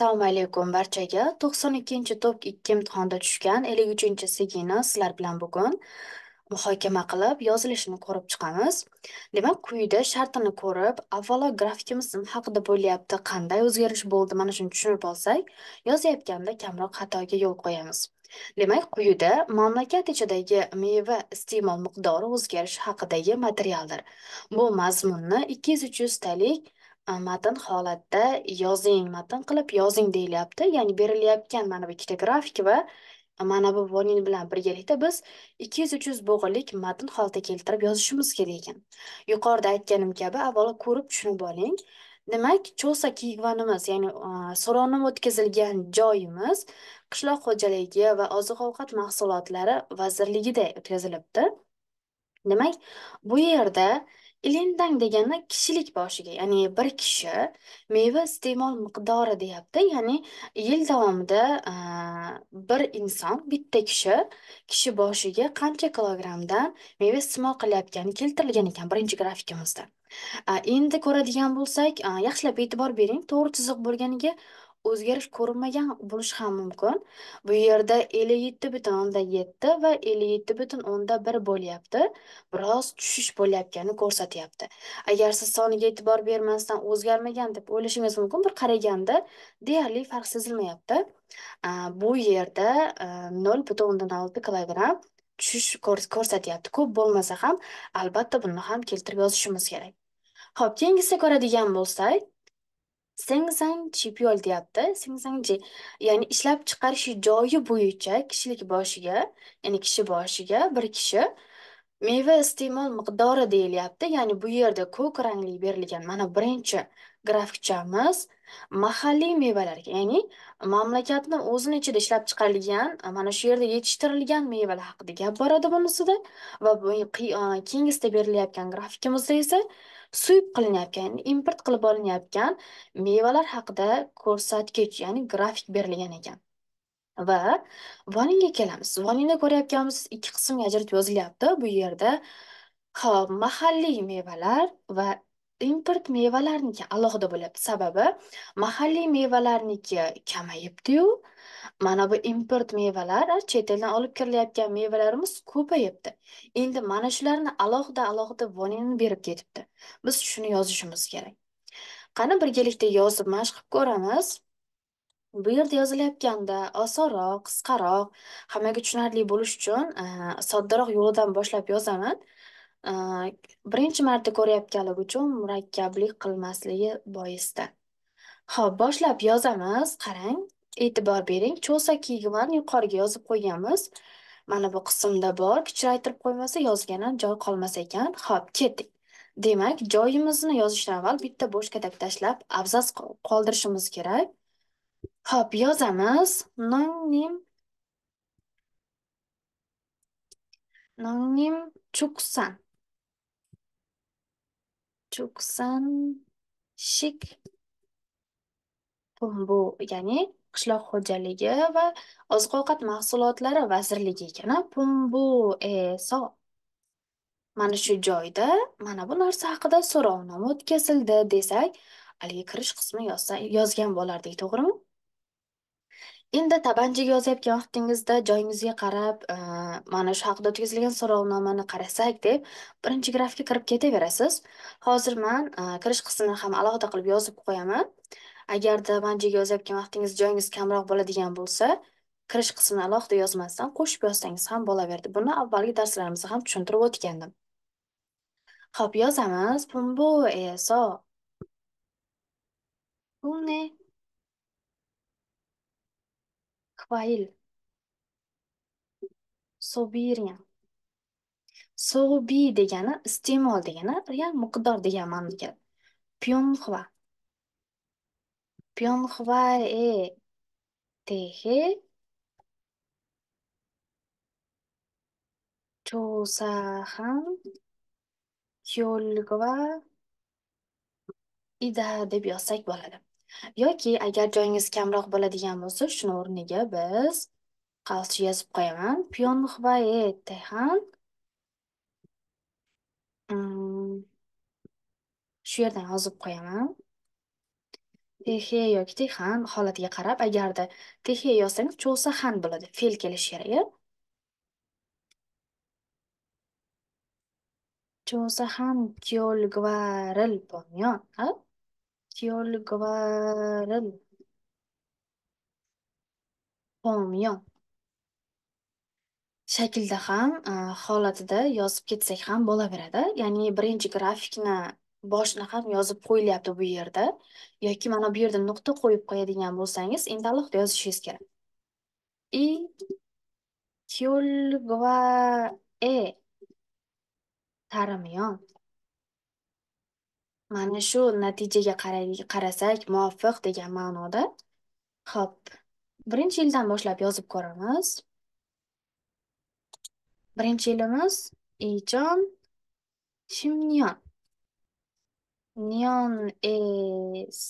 Assalomu alaykum barchaga. 92-chi to'p 2 imtihonda tushgan 53 sigina sizlar bilan bugun muhokama qilib, yozilishini ko'rib chiqamiz. Demak, quyida shartini ko'rib, avvalo grafikimiz haqida bo'lyapti, qanday o'zgarish bo'ldi, mana shuni tushunib olsak, yozayotganda kamroq xatoga yo'l qo'yamiz. Demak, quyida mamlakat ichidagi meva iste'mol miqdori o'zgarishi haqidagi materialdir. Bu mazmunni 200-300 talik matn holatda yozing matn qilib yozing deyilyapti ya'ni berilayotgan mana bu ikkita grafik va mana bu vonin bilan birgalikda biz ikki yuz uch yuz bo'g'inlik matn holda keltirib yozishimiz kerak ekan yuqorida aytganim kabi avvalo ko'rib tushunib oling demak cho'sa kiyvanimiz ya'ni so'rovnoma o'tkazilgan joyimiz qishloq xo'jaligi va oziq ovqat mahsulotlari vazirligida o'tkazilibdi demak bu yerda Elendang deganda kishilik boshiga, ya'ni bir kishi meva iste'mol miqdori deyapti. Ya'ni yil davomida bir inson, bitta kishi kishi boshiga qancha kilogrammdan meva iste'mol qilayotgani keltirilgan ekan birinchi grafikimizda. endi ko'radigan bo'lsak, yaxshilab e'tibor bering, to'g'ri chiziq bo'lganiga o'zgarish ko'rinmagan bo'lishi ham mumkin bu yerda ellik yetti butun o'ndan yetti va ellik yetti butun o'nda bir bo'lyapti biroz tushish bo'layotganini ko'rsatyapti agar siz soniga e'tibor bermasdan o'zgarmagan deb o'ylashingiz mumkin bir qaraganda deyarli farq sezilmayapti bu yerda e, nol butun o'ndan olti kilogramm tushish ko'rsatyapti ko'p bo'lmasa ham albatta buni ham keltirib yozishimiz kerak ho'p keyingisi ko'radigan bo'lsak singsang shipyol deyapti. Sengsangji ya'ni ishlab chiqarish joyi bo'yicha kishilik boshiga, ya'ni kishi boshiga bir kishi meva iste'mol miqdori deyilyapti. Ya'ni bu yerda ko'k rangli berilgan. Mana birinchi grafikchamiz mahalliy mevalarga ya'ni mamlakatni o'zini ichida ishlab chiqarilgan mana shu yerda yetishtirilgan mevalar haqida gap boradi bunisida va e, keyingisida berilayotgan grafikimizda esa suyib qilinayotgan import qilib olinayotgan mevalar haqida ko'rsatkich ya'ni grafik berilgan ekan va voningga kelamiz voningda ko'rayotganmiz ikki qismga ajratib yozilyapti bu yerda hop mahalliy mevalar va import mevalarniki alohida bo'lyapti sababi mahalliy mevalarniki kamayibdiyu mana bu import mevalar chet eldan olib kirilayotgan mevalarimiz ko'payibdi endi mana shularni alohida alohida vonini berib ketibdi biz shuni yozishimiz kerak qani birgalikda yozib mashq qilib ko'ramiz bu yerda yozilayotganda osonroq qisqaroq hammaga tushunarli bo'lishi uchun eh, soddaroq yo'lidan boshlab yozaman Э, birinchi marta ko'rayotganligi uchun murakkablik qilmasligi boisdan ho'p boshlab yozamiz qarang e'tibor bering cho'sa yigirmani yuqoriga yozib qo'yganmiz mana bu qismda bor kichraytirib qo'ymasa yozgan ham joy qolmas ekan ho'p ketdik demak joyimizni yozishdan avval bitta bo'sh katak tashlab abzas qoldirishimiz kerak ho'p yozamiz nonnim nonnim chuksan shik bu ya'ni qishloq xo'jaligi va oziq ovqat mahsulotlari vazirligi ekan pumbu eso mana shu joyda mana bu narsa haqida so'rovnoma o'tkazildi desak haligi kirish qismi yozsa yozgan bo'lardik to'g'rimi Endi tabanchaga yozayotgan vaqtingizda joyingizga qarab, e, mana shu haqida o'tkazilgan so'rovnomani qarasak deb, birinchi grafga kirib ketaverasiz. Hozir man e, kirish qismini ham alohida qilib yozib qo'yaman. Agar tabanchaga yozayotgan vaqtingiz joyingiz kamroq bo'ladigan bo'lsa, kirish qismini alohida yozmasdan qo'shib yozsangiz ham bo'laverdi Buni avvalgi darslarimizda ham tushuntirib o'tgandim. Xo'p, yozamiz. pumbu eso. Une Rafael. Sobirin. Sobi degani iste'mol degani real miqdor degan ma'noda keladi. Pyonxva. Pyonxva e tehe Chosahan Kyolgva Ida deb yozsak bo'ladi. Yoki agar joyingiz kamroq bo'ladigan bo'lsa, shuni o'rniga biz qalchi yozib qo'yaman. Mm. Shu yerdan yozib qo'yaman. Tehe yoki texan holatiga qarab agarda Tehe yozsangiz, cho'lsa han bo'ladi. Fe'l kelishi kerak. Cho'lsa han kyolgvaril pomyon. Seoul Gwarem. Homyon. Shaklda ham e, holatida yozib ketsak ham bo'laveradi ya'ni birinchi grafikni boshini ham yozib qo'yilyapti bu yerda yoki mana bu yerda nuqta qo'yib qo'yadigan bo'lsangiz indalloqda yozishingiz kerak i kyolgva e tarimyon mana shu natijaga qarasak muvofiq degan ma'noda ho'p birinchi yildan boshlab yozib ko'ramiz birinchi yilimiz ijon shimnion nion es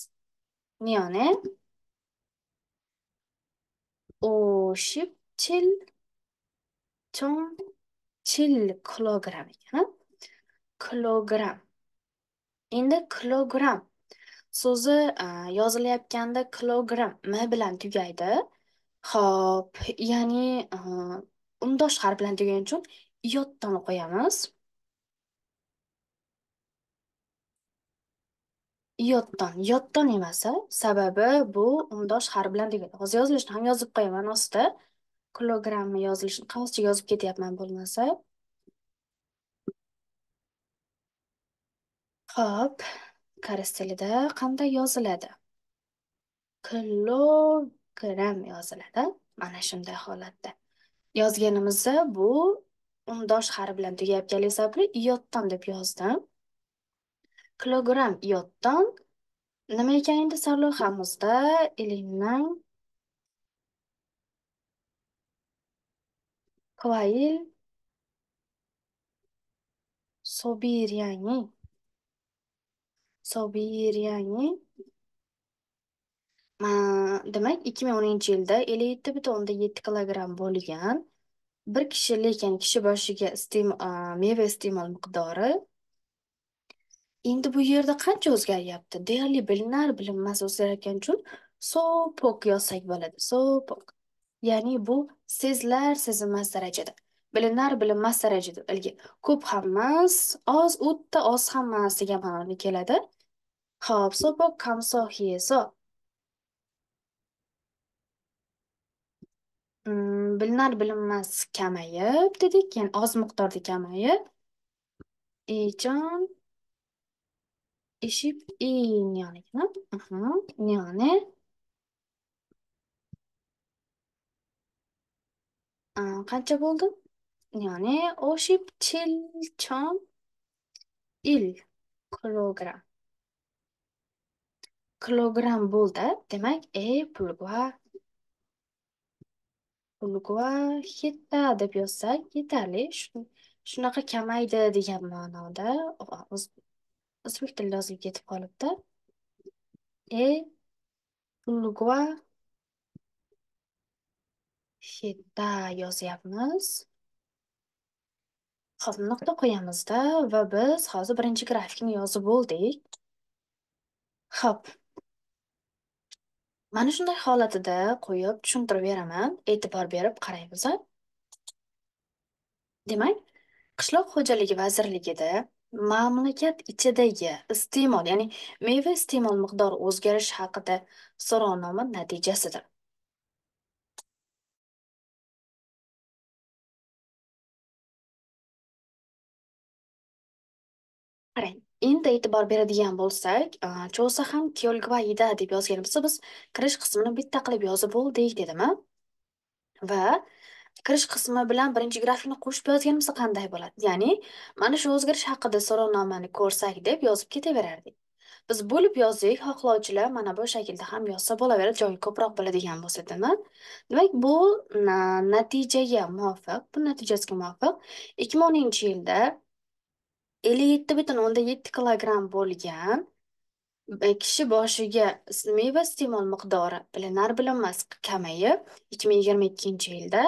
nione chon e? chil kilogram ekan kilogram Endi kilogram so'zi e, yozilayotganda kilogramm m bilan tugaydi. Xo'p, ya'ni e, undosh harf bilan tugagani uchun yotdan o'qiyamiz yotdan yotdan emas sababi bu undosh harf bilan tugaydi. Hozir yozilishini ham yozib qo'yaman ostiga. Kilogrammi yozilishini qavschiga yozib ketyapman bo'lmasa. Xo'p, koreys tilida qanday yoziladi? Kilogram yoziladi. Mana shunday holatda. Yozganimizda bu undosh harf bilan tugayotgan sababli iyotdan deb yozdim. Kilogram iyotdan nima ekan endi sarlavhamizda ilinang Kvail Sobiryanning Sobir yangi demak 2010 yilda 57,7 kg bo'lgan bir kishi lekin kishi boshiga meva iste'mol miqdori endi bu yerda qancha o'zgaryapti deyarli bilinar bilinmas o'zgarayotgan uchun pok yozsak bo'ladi pok. ya'ni bu sezilar sezilmas darajada bilinar bilinmas darajada ko'p ham emas oz o'tdi oz ham emas degan ma'noga keladi 사업 소득 감소기에서 um, bilinar bilinmas kamayib dedik ya'ni oz miqdorda kamayib ejon ishib eng aha, yoni qancha bo'ldi yoni oshib chon il kilogramm kilogram bo'ldi demak e pulgva pulgva hetta deb yozsak yetarli shunaqa kamaydi degan ma'noda o'zbek tilida yozib ketib qolibdi e pulgva hetta yozyapmiz hozir nuqta qo'yamizda va biz hozir birinchi grafikni yozib bo'ldik ho'p Mana shunday holatida qo'yib tushuntirib beraman e'tibor berib qaraymiz Demak, Qishloq xo'jaligi vazirligida mamlakat ichidagi iste'mol, ya'ni meva iste'mol miqdori o'zgarishi haqida so'rovnoma natijasidir. Endi e'tibor beradigan bo'lsak, cho'zsa ham kyolgvayida deb yozganimizda biz kirish qismini bitta qilib yozib bo'ldik dedimi? Va kirish qismi bilan birinchi grafikni qo'shib yozganimizda qanday bo'ladi? Ya'ni mana shu o'zgarish haqida so'rovnomani ko'rsak deb yozib ketaverardik. Biz bo'lib yozdik, xohlovchilar mana bu shaklda ham yozsa bo'laveradi, joyi ko'proq bo'ladigan bo'lsa, demak, demak bu natijaga muvofiq, bu natijasiga muvofiq 2010-yilda ellik yetti butun o'nda yetti kilogramm bo'lgan e, kishi boshiga meva iste'mol miqdori bilinar bilinmas kamayib ikki ming yigirma ikkinchi yilda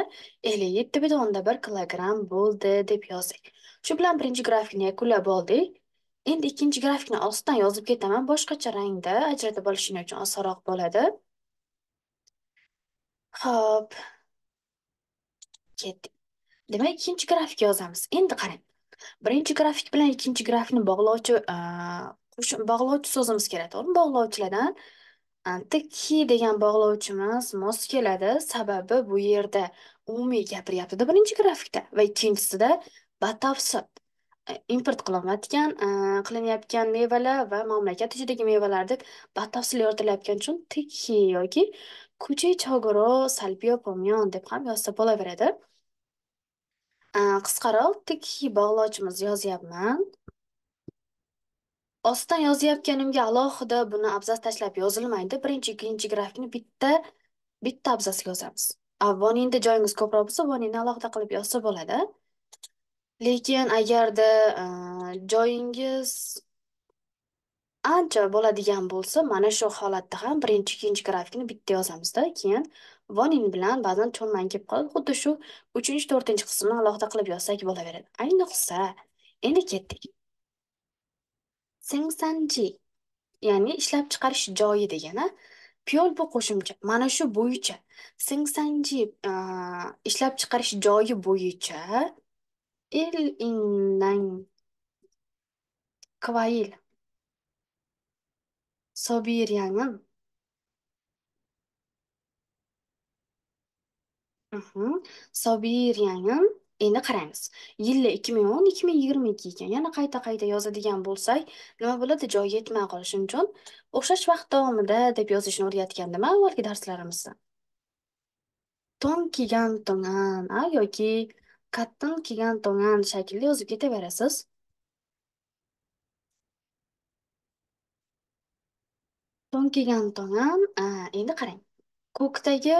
ellik yetti butun o'nda bir kilogramm bo'ldi deb yozdik shu bilan birinchi grafikni yakunlab oldik endi ikkinchi grafikni ostidan yozib ketaman boshqacha rangda ajratib olishing uchun osonroq bo'ladi ho'p ketdik demak ikkinchi grafik yozamiz endi qarang birinchi grafik bilan ikkinchi grafikni bog'lovchi bog'lovchi so'zimiz keladi to'g'rimi bog'lovchilardan ki degan bog'lovchimiz mos keladi sababi bu yerda umumiy gapiryaptida birinchi grafikda va ikkinchisida batafsil import qilinayotgan qilinayotgan mevalar va mamlakat ichidagi mevalar deb batafsil yoritilayotgan uchun tikki yoki kuchey chogoro salpiyo pomyon deb ham yozsa bo'laveradi Э, qisqaroq tikki bog'lovchimiz yozyapman ostidan yozayotganimga alohida buni abzas tashlab yozilmaydi birinchi ikkinchi grafikni bitta bitta abzasga yozamiz voniyni joyingiz ko'proq bo'lsa voniyni alohida qilib yozsa bo'ladi lekin agarda e, joyingiz ancha bo'ladigan bo'lsa mana shu holatda ham birinchi ikkinchi grafikni bitta yozamizda keyin vonin bilan ba'zan kelib qolib xuddi shu uchinchi to'rtinchi qismni alohida qilib yozsak bo'laveradi ayniqsa endi ketdik sengsanji ya'ni ishlab chiqarish joyi degani piol bu qo'shimcha mana shu bo'yicha sengsanji ishlab chiqarish joyi bo'yicha il innang kvail sobiryangin Aha. Sobir yangam. Endi qaraymiz. Yillar 2010-2022 ekan. Yana qayta-qayta yozadigan bo'lsak, nima bo'ladi? Joy yetmay qolishi uchun o'xshash vaqt davomida deb yozishni o'rgatgandim avvalgi darslarimizda. To'n kiygan to'ngan a yoki kattin kiygan to'ngan shaklida yozib ketaverasiz. To'n kiygan to'ngan, endi qarang. Ko'kdagi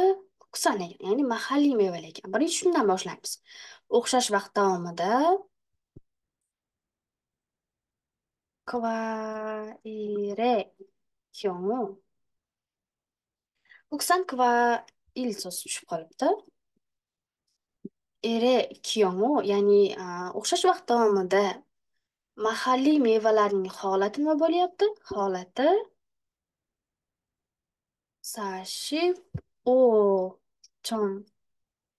huquqsan ya'ni mahalliy mevalar ekan birinchi shundan boshlaymiz o'xshash vaqt davomida kvairecion ko'ksan kva il so'zi tushib qolibdi ere kiyomu ya'ni o'xshash vaqt davomida mahalliy mevalarning holati nima bo'lyapti holati sashi をちゃん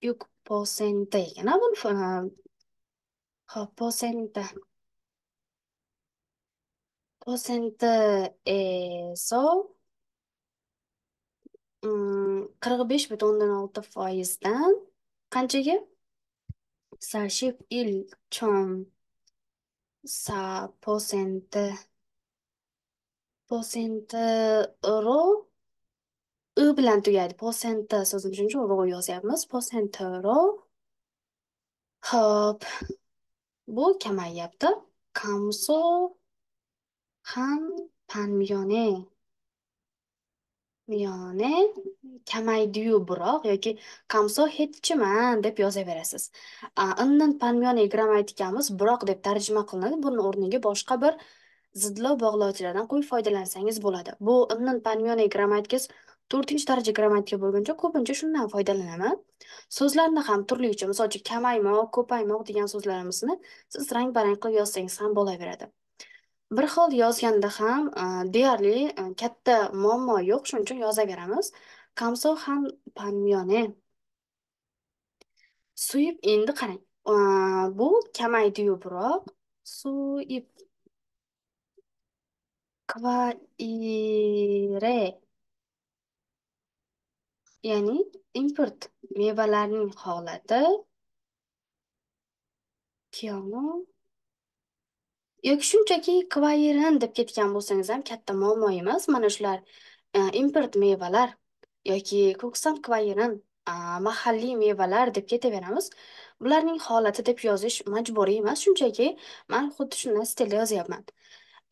6%いけな、分かな。8%. %e'so ım, 45.6 foizdan qanchaga sashib il chom sa posenti posenti ro u bilan tugaydi posenta so'zini shuning uchun ro yozyapmiz posenta ho'p bu kamayyapti kamso ham panmiyone miyone kamaydiyu biroq yoki kamso hechiman deb yozaverasiz innin panmiyone grammatikamiz biroq deb tarjima qilinadi buni o'rniga boshqa bir zidlov bog'lovchilardan qo'yib foydalansangiz bo'ladi bu innin panmiyone grammatikasi to'rtinchi daraja grammatika bo'lguncha ko'pincha shundan foydalanaman so'zlarni ham turlicha misol uchun kamaymoq ko'paymoq degan so'zlarimizni siz rang barang qilib yozsangiz ham bo'laveradi bir xil yozganda ham deyarli katta muammo yo'q shuning uchun yozaveramiz kamso ham panmyone suyib endi qarang bu kamaydiyu biroq suyib kvaire Ya'ni import mevalarning holati yoki shunchaki kvayirin deb ketgan bo'lsangiz ham katta muammo emas mana shular e, import mevalar yoki ko'ksan kvayirin e, mahalliy mevalar deb ketaveramiz bularning holati deb yozish majburiy emas shunchaki man xuddi shuni stilda yozyapman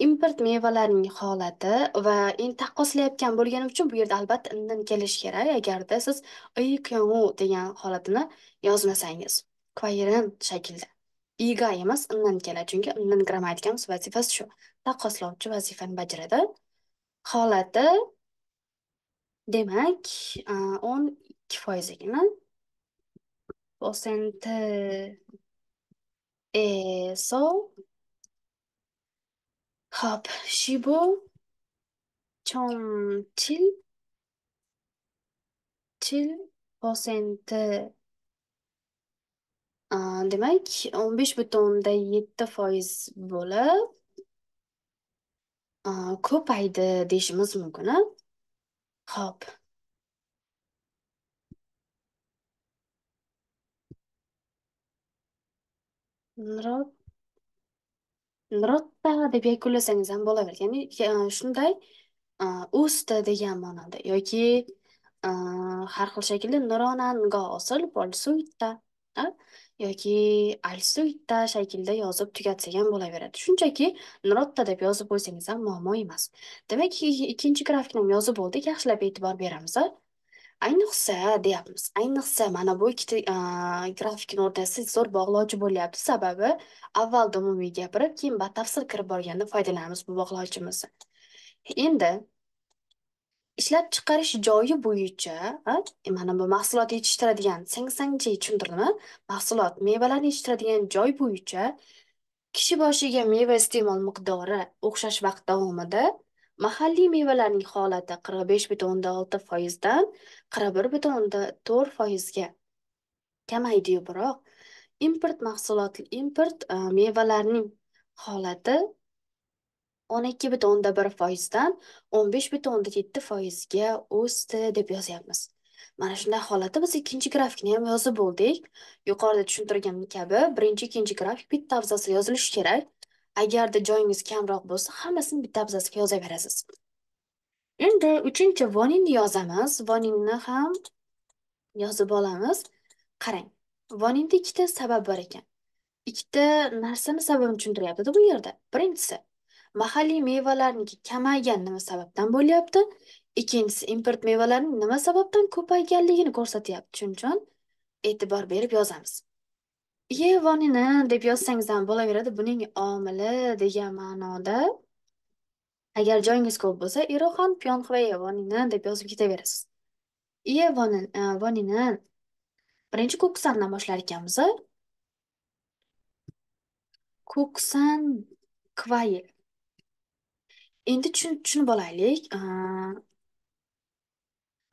Import mevalarning holati va endi taqqoslayotgan bo'lganim uchun bu yerda albatta indan kelish kerak agarda siz ikyu degan holatini yozmasangiz koherent shaklda iga emas indan keladi chunki indan grammatikamiz vazifasi shu taqqoslovchi vazifani bajaradi holati demak o'n ikki foiz ekan e so hop, Shibo, chontil, til Til, prosenti demak o'n besh butun o'ndan yetti foiz bo'lib ko'paydi deyishimiz mumkin a ho'p Rob Lotta deb yakunlasangiz ham bo'laveradi. Ya'ni shunday usta degan ma'noda yoki har xil shaklda noronan osil pol yoki alsuitta shaklda yozib tugatsak ham bo'laveradi. Shunchaki nrotta deb yozib qo'ysangiz ham muammo emas. Demak, ikkinchi grafikni ham yozib bo'ldik. Yaxshilab e'tibor beramiz. Ayniqsa, deyapmiz, ayniqsa mana bu ikkita grafikni o'rtasida zo'r bog'lovchi bo'lyapti. Sababi avvalda umumiy gapirib, keyin batafsil kirib borganda foydalanamiz bu bog'lovchimizni. Endi ishlab chiqarish joyi bo'yicha mana bu mahsulot yetishtiradigan sangsangchi tushuntirdimi mahsulot mevalarni yetishtiradigan joy bo'yicha kishi boshiga meva iste'mol miqdori o'xshash vaqt davomida Mahalliy mevalarning holati 45,6% dan 41,4% ga kamaydi kamaydiyu biroq import mahsulot import e, mevalarning holati 12,1% dan 15,7% ga o'sdi deb yozyapmiz. Mana shunday holatda biz ikkinchi grafikni ham yozib bo'ldik. Yuqorida tushuntirganim kabi, birinchi, ikkinchi grafik bitta avzasda yozilishi kerak. agarda joyingiz kamroq bo'lsa hammasini bitta abzasga yozaverasiz endi uchinchi voningni yozamiz voningni ham yozib olamiz qarang voningda ikkita sabab bor ekan ikkita narsani sababini tushuntiryaptida bu yerda birinchisi mahalliy mevalarniki kamaygan nima sababdan bo'lyapti ikkinchisi import mevalarning nima sababdan ko'payganligini ko'rsatyapti shuning uchun e'tibor berib yozamiz Yevonini deb yozsangiz ham bo'laveradi buning omili degan ma'noda agar joyingiz ko'p bo'lsa irohan piyonxva deb yozib ketaverasiz yevonini e, birinchi ko'ksandan boshlar ekanmiz ko'ksan kvayi endi tushunib olaylik e,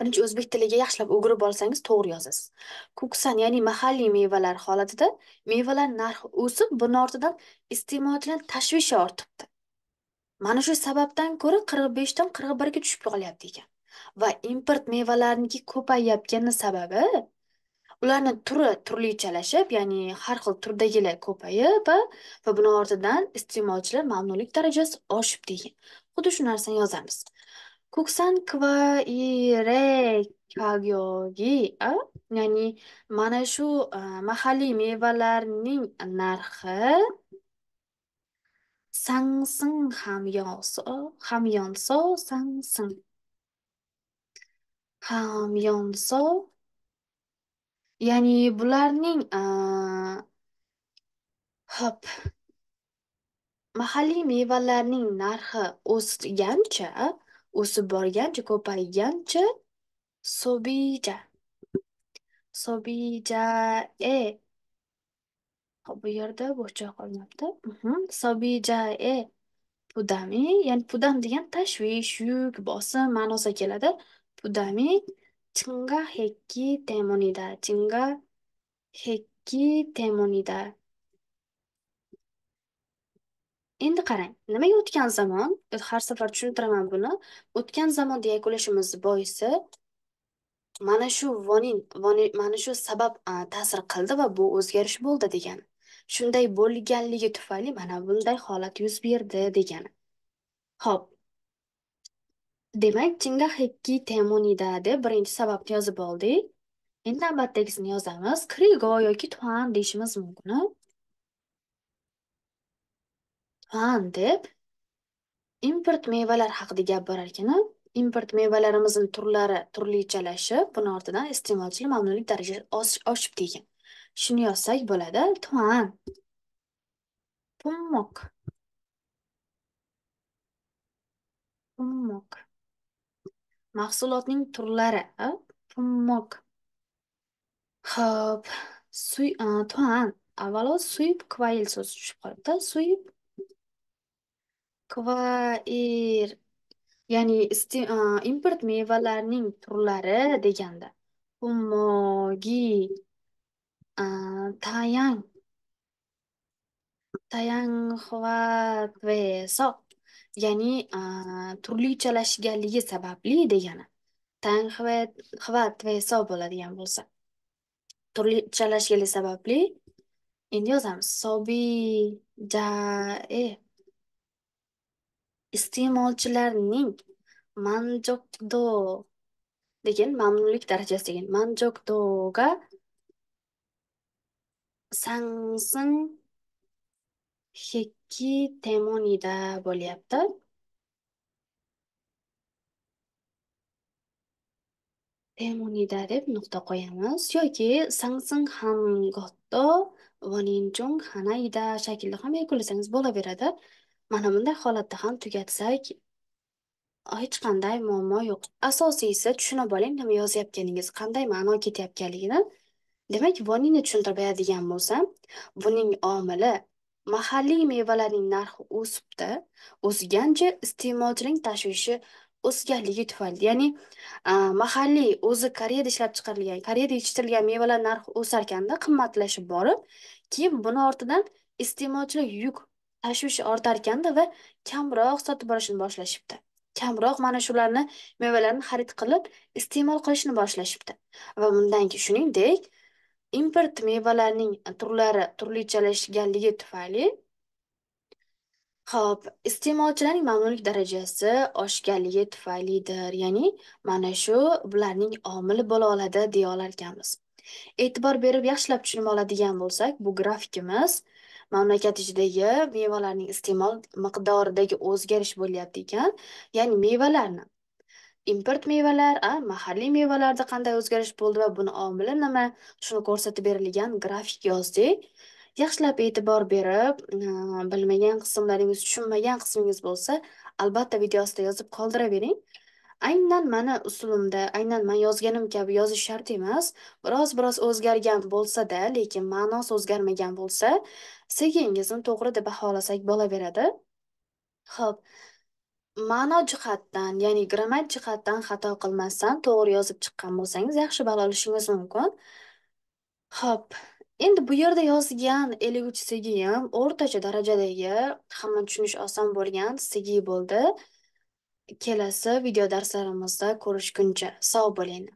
birinchi o'zbek tiliga yaxshilab o'girib olsangiz to'g'ri yozasiz kuksan ya'ni mahalliy mevalar holatida mevalar narxi o'sib buni ortidan iste'molchilar tashvishi ortibdi mana shu sababdan ko'ra qirq beshdan qirq birga tushib qolyapti ekan va import mevalarniki ko'payayotgani sababi ularni turi turlichalashib ya'ni har xil turdagilar ko'payib va buni ortidan iste'molchilar mamnunlik darajasi oshib degan xuddi shu narsani yozamiz 국산과 일의 가격이 아? ya'ni mana shu ah, mahalliy mevalarning narxi 상승 함yoso 함연소 상승 함연소 ya'ni bularning ah, hop mahalliy mevalarning narxi o'sgancha o'sib borgancha ko'paygancha sobija sobija e bu yerda bo'sh joy qolmabdi mhm. sobija e pudami ya'ni pudam degan tashvish yuk bosim ma'nosiga keladi pudami chinga hekki temonida chinga hekki temonida Endi qarang, nimaga o'tgan zamon, har safar tushuntiraman buni, o'tgan zamon deya yakunlashimiz boisi mana shu vonin, mana shu sabab ta'sir qildi va bu o'zgarish bo'ldi degan. Shunday bo'lganligi tufayli mana bunday holat yuz berdi degani. Xo'p. Demak, hekki Temunida deb birinchi sababni yozib oldik. Endi navbatdagisini yozamiz. Krigo yoki Tuan deyishimiz mumkin. Fan deb import mevalar haqida gap borar ekan. import mevalarimizni turlari turlichalashib, buni ortidan iste'molchilar mamnunlik darajasi oshib degan. Shuni yozsak bo'ladi. Tuan. Pummoq. Pummoq. Mahsulotning turlari, pummoq. Xo'p, suy, tuan. Avvalo suyib kvail so'zi tushib qolibdi. Suyib Kvair ya'ni iste, a, import mevalarning turlari deganda Kumogi a, tayang tayang va tayangxvatveso ya'ni a, turlichalashganligi sababli degani tayang va tayangxvatveso bo'ladigan bo'lsa turlichalashganligi sababli endi yozamiz sobi ja jae iste'molchilarning manjokdo degan mamnunlik darajasi degan manjokdoga sansin heki temonida bo'lyapti temonida deb nuqta qo'yamiz yoki sansin ham gotdo voninjung hanayda shaklda ham yakunlasangiz bo'laveradi mana bunday holatda ham tugatsak hech qanday muammo yo'q asosiysi tushunib oling nima yozayotganingiz qanday ma'no ketyapganligini demak voniyni tushuntirib beradigan bo'lsam buning omili mahalliy mevalarning narxi o'sibdi o'sgancha iste'molchining tashvishi o'sganligi tufayli ya'ni mahalliy o'zi koreyada ishlab chiqarilgan koreyada yetishtirilgan mevalar narxi o'sarkanda qimmatlashib borib keyin buni ortidan iste'molchilar yuk tashvishi ortarkanda va kamroq sotib olishni boshlashibdi kamroq mana shularni mevalarni xarid qilib iste'mol qilishni boshlashibdi va bundan keyin shuningdek import mevalarning turlari turlichalashganligi tufayli ho'p iste'molchilarning mamnunlik darajasi oshganligi tufaylidir ya'ni mana shu bularning omili bo'la oladi deya olarkanmiz e'tibor berib yaxshilab tushunib oladigan bo'lsak bu grafikimiz mamlakat ichidagi mevalarning iste'mol miqdoridagi o'zgarish bo'lyapti ekan ya'ni mevalarni import mevalar a mahalliy mevalarda qanday o'zgarish bo'ldi va buni omili nima shuni ko'rsatib berilgan grafik yozdik yaxshilab e'tibor berib bilmagan qismlaringiz tushunmagan qismingiz bo'lsa albatta video ostida yozib qoldiravering Aynan mana usulimda, aynan man yozganim kabi yozish shart emas, biroz-biroz o'zgargan bo'lsa-da, lekin ma'nosi o'zgarmagan bo'lsa, sevgingizni to'g'ri deb baholasak bo'laveradi. Xo'p, ma'no jihatdan, ya'ni grammat jihatdan xato qilmasdan to'g'ri yozib chiqqan bo'lsangiz, yaxshi baho olishingiz mumkin. Xo'p, Endi bu yerda yozgan 53 sigiyim o'rtacha darajadagi, hamma tushunish oson bo'lgan sigiy bo'ldi. Kelasi video darslarimizda ko'rishguncha sog' bo'ling.